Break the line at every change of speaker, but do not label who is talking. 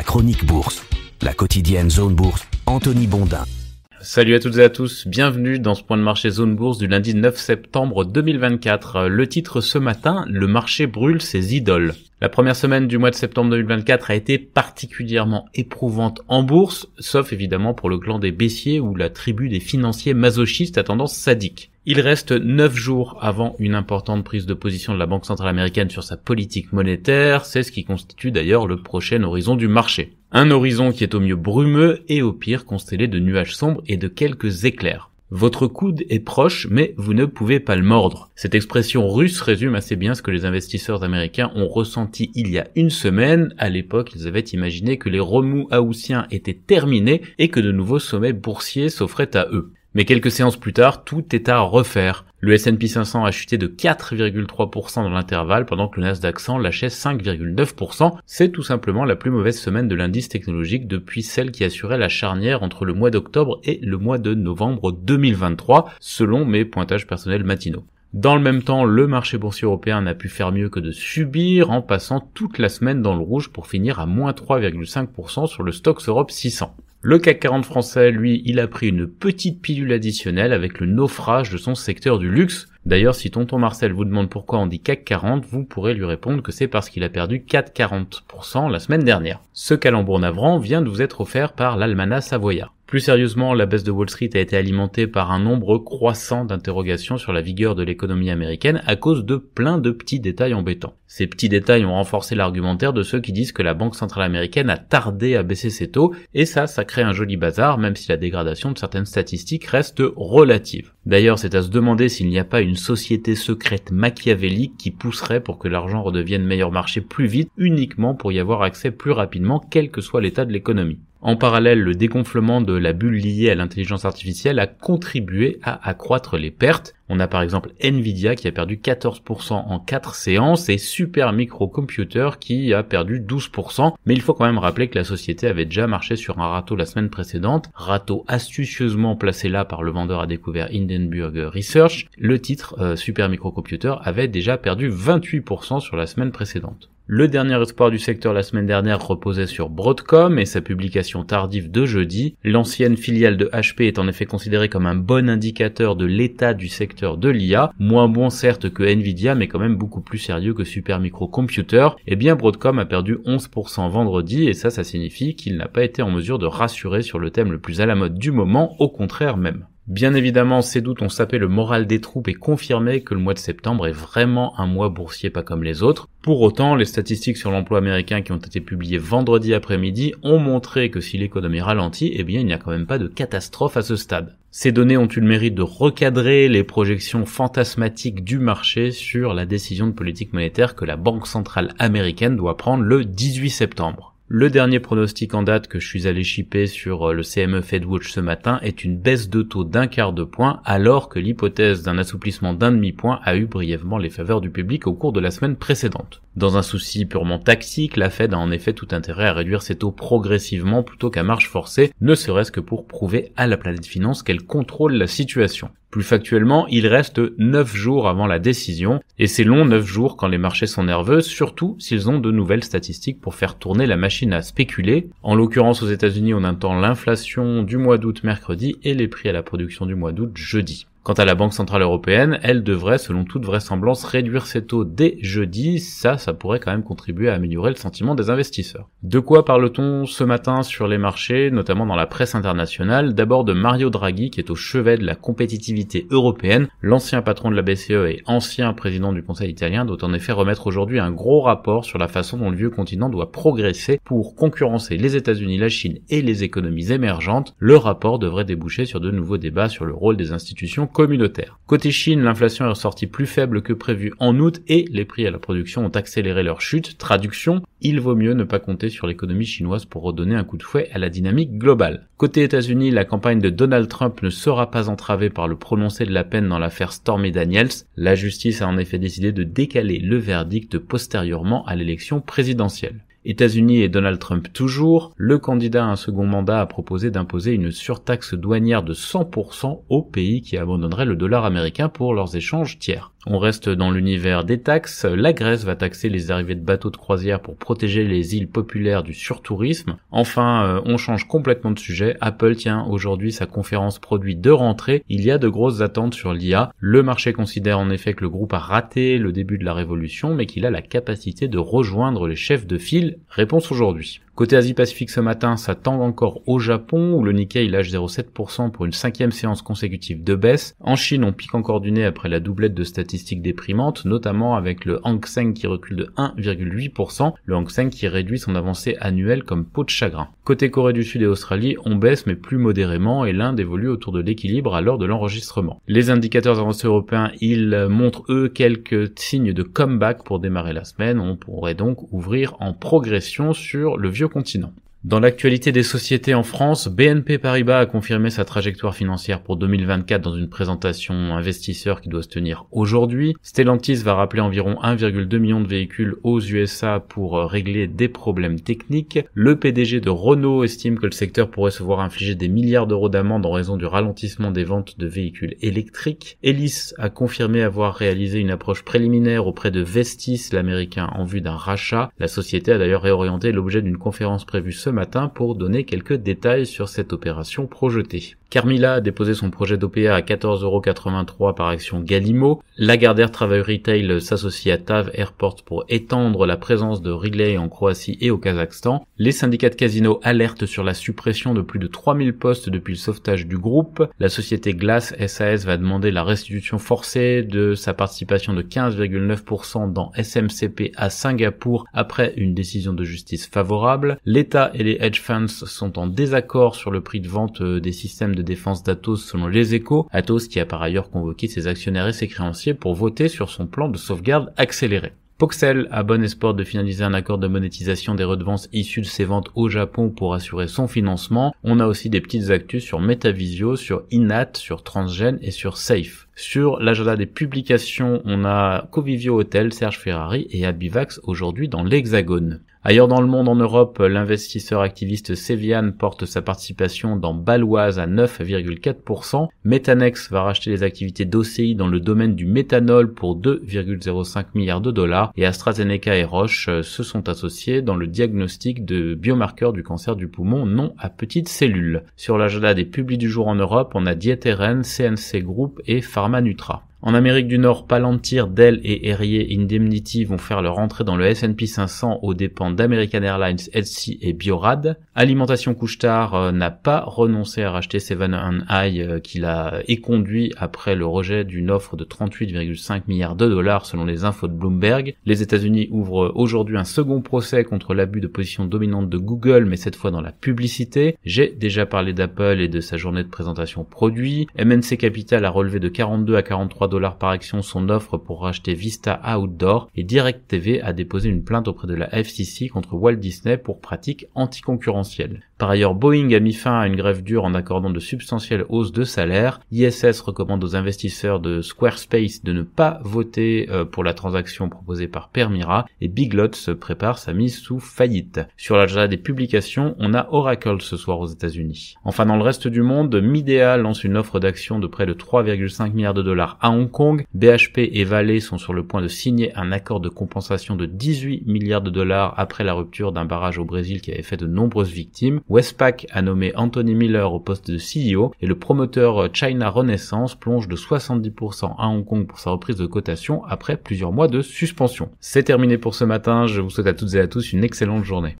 la chronique bourse, la quotidienne zone bourse, Anthony Bondin. Salut à toutes et à tous, bienvenue dans ce point de marché zone bourse du lundi 9 septembre 2024. Euh, le titre ce matin, le marché brûle ses idoles. La première semaine du mois de septembre 2024 a été particulièrement éprouvante en bourse, sauf évidemment pour le clan des baissiers ou la tribu des financiers masochistes à tendance sadique. Il reste 9 jours avant une importante prise de position de la Banque centrale américaine sur sa politique monétaire, c'est ce qui constitue d'ailleurs le prochain horizon du marché. Un horizon qui est au mieux brumeux et au pire constellé de nuages sombres et de quelques éclairs. Votre coude est proche, mais vous ne pouvez pas le mordre. Cette expression russe résume assez bien ce que les investisseurs américains ont ressenti il y a une semaine. À l'époque, ils avaient imaginé que les remous haussiens étaient terminés et que de nouveaux sommets boursiers s'offraient à eux. Mais quelques séances plus tard, tout est à refaire. Le S&P 500 a chuté de 4,3% dans l'intervalle pendant que le Nasdaq 100 lâchait 5,9%. C'est tout simplement la plus mauvaise semaine de l'indice technologique depuis celle qui assurait la charnière entre le mois d'octobre et le mois de novembre 2023 selon mes pointages personnels matinaux. Dans le même temps, le marché boursier européen n'a pu faire mieux que de subir en passant toute la semaine dans le rouge pour finir à moins 3,5% sur le Stoxx Europe 600. Le CAC 40 français, lui, il a pris une petite pilule additionnelle avec le naufrage de son secteur du luxe. D'ailleurs, si tonton Marcel vous demande pourquoi on dit CAC 40, vous pourrez lui répondre que c'est parce qu'il a perdu 4,40% la semaine dernière. Ce calembour navrant vient de vous être offert par l'Almana Savoia. Plus sérieusement, la baisse de Wall Street a été alimentée par un nombre croissant d'interrogations sur la vigueur de l'économie américaine à cause de plein de petits détails embêtants. Ces petits détails ont renforcé l'argumentaire de ceux qui disent que la Banque centrale américaine a tardé à baisser ses taux, et ça, ça crée un joli bazar, même si la dégradation de certaines statistiques reste relative. D'ailleurs, c'est à se demander s'il n'y a pas une société secrète machiavélique qui pousserait pour que l'argent redevienne meilleur marché plus vite, uniquement pour y avoir accès plus rapidement, quel que soit l'état de l'économie. En parallèle, le dégonflement de la bulle liée à l'intelligence artificielle a contribué à accroître les pertes. On a par exemple Nvidia qui a perdu 14% en 4 séances et Super Microcomputer qui a perdu 12%. Mais il faut quand même rappeler que la société avait déjà marché sur un râteau la semaine précédente, râteau astucieusement placé là par le vendeur à découvert Hindenburg Research. Le titre euh, Super Microcomputer avait déjà perdu 28% sur la semaine précédente. Le dernier espoir du secteur la semaine dernière reposait sur Broadcom et sa publication tardive de jeudi. L'ancienne filiale de HP est en effet considérée comme un bon indicateur de l'état du secteur de l'IA, moins bon certes que Nvidia mais quand même beaucoup plus sérieux que Supermicro Computer. Eh bien Broadcom a perdu 11% vendredi et ça ça signifie qu'il n'a pas été en mesure de rassurer sur le thème le plus à la mode du moment, au contraire même. Bien évidemment, ces doutes ont sapé le moral des troupes et confirmé que le mois de septembre est vraiment un mois boursier pas comme les autres. Pour autant, les statistiques sur l'emploi américain qui ont été publiées vendredi après-midi ont montré que si l'économie ralentit, eh bien il n'y a quand même pas de catastrophe à ce stade. Ces données ont eu le mérite de recadrer les projections fantasmatiques du marché sur la décision de politique monétaire que la Banque centrale américaine doit prendre le 18 septembre. Le dernier pronostic en date que je suis allé chipper sur euh, le CME FedWatch ce matin est une baisse de taux d'un quart de point alors que l'hypothèse d'un assouplissement d'un demi-point a eu brièvement les faveurs du public au cours de la semaine précédente. Dans un souci purement tactique, la Fed a en effet tout intérêt à réduire ses taux progressivement plutôt qu'à marche forcée, ne serait-ce que pour prouver à la planète finance qu'elle contrôle la situation. Plus factuellement, il reste 9 jours avant la décision, et c'est long 9 jours quand les marchés sont nerveux, surtout s'ils ont de nouvelles statistiques pour faire tourner la machine à spéculer. En l'occurrence aux États-Unis, on attend l'inflation du mois d'août mercredi et les prix à la production du mois d'août jeudi. Quant à la Banque Centrale Européenne, elle devrait, selon toute vraisemblance, réduire ses taux dès jeudi. Ça, ça pourrait quand même contribuer à améliorer le sentiment des investisseurs. De quoi parle-t-on ce matin sur les marchés, notamment dans la presse internationale D'abord de Mario Draghi, qui est au chevet de la compétitivité européenne. L'ancien patron de la BCE et ancien président du Conseil italien doit en effet remettre aujourd'hui un gros rapport sur la façon dont le vieux continent doit progresser pour concurrencer les États-Unis, la Chine et les économies émergentes. Le rapport devrait déboucher sur de nouveaux débats sur le rôle des institutions Côté Chine, l'inflation est ressortie plus faible que prévu en août et les prix à la production ont accéléré leur chute. Traduction, il vaut mieux ne pas compter sur l'économie chinoise pour redonner un coup de fouet à la dynamique globale. Côté États-Unis, la campagne de Donald Trump ne sera pas entravée par le prononcé de la peine dans l'affaire Stormy Daniels. La justice a en effet décidé de décaler le verdict postérieurement à l'élection présidentielle. États-Unis et Donald Trump toujours, le candidat à un second mandat a proposé d'imposer une surtaxe douanière de 100% aux pays qui abandonneraient le dollar américain pour leurs échanges tiers. On reste dans l'univers des taxes. La Grèce va taxer les arrivées de bateaux de croisière pour protéger les îles populaires du surtourisme. Enfin, euh, on change complètement de sujet. Apple tient aujourd'hui sa conférence produit de rentrée. Il y a de grosses attentes sur l'IA. Le marché considère en effet que le groupe a raté le début de la révolution, mais qu'il a la capacité de rejoindre les chefs de file. Réponse aujourd'hui. Côté Asie-Pacifique ce matin, ça tend encore au Japon où le Nikkei lâche 0,7% pour une cinquième séance consécutive de baisse. En Chine, on pique encore du nez après la doublette de statistiques déprimantes, notamment avec le Hang Seng qui recule de 1,8%, le Hang Seng qui réduit son avancée annuelle comme peau de chagrin. Côté Corée du Sud et Australie, on baisse mais plus modérément et l'Inde évolue autour de l'équilibre à l'heure de l'enregistrement. Les indicateurs avancés européens, ils montrent eux quelques signes de comeback pour démarrer la semaine. On pourrait donc ouvrir en progression sur le vieux continent. Dans l'actualité des sociétés en France, BNP Paribas a confirmé sa trajectoire financière pour 2024 dans une présentation investisseur qui doit se tenir aujourd'hui. Stellantis va rappeler environ 1,2 million de véhicules aux USA pour euh, régler des problèmes techniques. Le PDG de Renault estime que le secteur pourrait se voir infliger des milliards d'euros d'amende en raison du ralentissement des ventes de véhicules électriques. Ellis a confirmé avoir réalisé une approche préliminaire auprès de Vestis, l'américain, en vue d'un rachat. La société a d'ailleurs réorienté l'objet d'une conférence prévue matin pour donner quelques détails sur cette opération projetée. Carmila a déposé son projet d'OPA à 14,83€ par action Galimo. Lagardère travail Retail s'associe à TAV Airport pour étendre la présence de Relay en Croatie et au Kazakhstan. Les syndicats de casino alertent sur la suppression de plus de 3000 postes depuis le sauvetage du groupe. La société Glass SAS va demander la restitution forcée de sa participation de 15,9% dans SMCP à Singapour après une décision de justice favorable. L'État et les hedge funds sont en désaccord sur le prix de vente euh, des systèmes de défense d'Atos selon les échos, Atos qui a par ailleurs convoqué ses actionnaires et ses créanciers pour voter sur son plan de sauvegarde accéléré. Poxel a bon espoir de finaliser un accord de monétisation des redevances issues de ses ventes au Japon pour assurer son financement. On a aussi des petites actus sur Metavisio, sur Inat, sur Transgen et sur Safe. Sur l'agenda des publications, on a Covivio Hotel, Serge Ferrari et Abivax aujourd'hui dans l'Hexagone. Ailleurs dans le monde, en Europe, l'investisseur activiste Sevian porte sa participation dans Baloise à 9,4%. Metanex va racheter les activités d'OCI dans le domaine du méthanol pour 2,05 milliards de dollars et AstraZeneca et Roche euh, se sont associés dans le diagnostic de biomarqueurs du cancer du poumon non à petites cellules. Sur l'agenda des publics du jour en Europe, on a Dieteren, CNC Group et Pharma Nutra. En Amérique du Nord, Palantir, Dell et Herrier Indemnity vont faire leur entrée dans le S&P 500 aux dépens d'American Airlines, Etsy et Biorad. Alimentation couche euh, n'a pas renoncé à racheter Seven and High qu'il a euh, éconduit après le rejet d'une offre de 38,5 milliards de dollars selon les infos de Bloomberg. Les États-Unis ouvrent aujourd'hui un second procès contre l'abus de position dominante de Google, mais cette fois dans la publicité. J'ai déjà parlé d'Apple et de sa journée de présentation produit. MNC Capital a relevé de 42 à 43 dollars par action son offre pour racheter Vista Outdoor et DirecTV a déposé une plainte auprès de la FCC contre Walt Disney pour pratiques anticoncurrentielles. Par ailleurs, Boeing a mis fin à une grève dure en accordant de substantielles hausses de salaire. ISS recommande aux investisseurs de Squarespace de ne pas voter euh, pour la transaction proposée par Permira et Big Lot se prépare sa mise sous faillite. Sur l'agenda des publications, on a Oracle ce soir aux États-Unis. Enfin, dans le reste du monde, Midea lance une offre d'action de près de 3,5 milliards de dollars à Hong Kong. BHP et Vale sont sur le point de signer un accord de compensation de 18 milliards de dollars après la rupture d'un barrage au Brésil qui avait fait de nombreuses victimes. Westpac a nommé Anthony Miller au poste de CEO et le promoteur euh, China Renaissance plonge de 70% à Hong Kong pour sa reprise de cotation après plusieurs mois de suspension. C'est terminé pour ce matin, je vous souhaite à toutes et à tous une excellente journée.